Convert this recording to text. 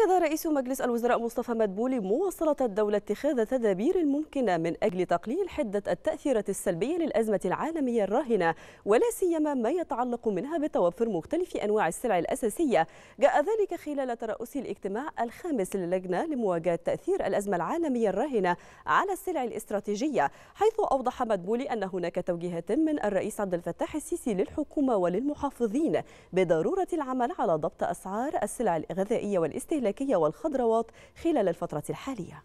أكد رئيس مجلس الوزراء مصطفى مدبولي مواصلة الدولة اتخاذ تدابير الممكنة من أجل تقليل حدة التأثيرات السلبية للأزمة العالمية الراهنة ولا سيما ما يتعلق منها بتوفر مختلف أنواع السلع الأساسية جاء ذلك خلال ترأس الاجتماع الخامس للجنة لمواجهة تأثير الأزمة العالمية الراهنة على السلع الاستراتيجية حيث أوضح مدبولي أن هناك توجيهات من الرئيس عبد الفتاح السيسي للحكومة وللمحافظين بضرورة العمل على ضبط أسعار السلع الغذائية والاستهلاك الفلاكية والخضروات خلال الفترة الحالية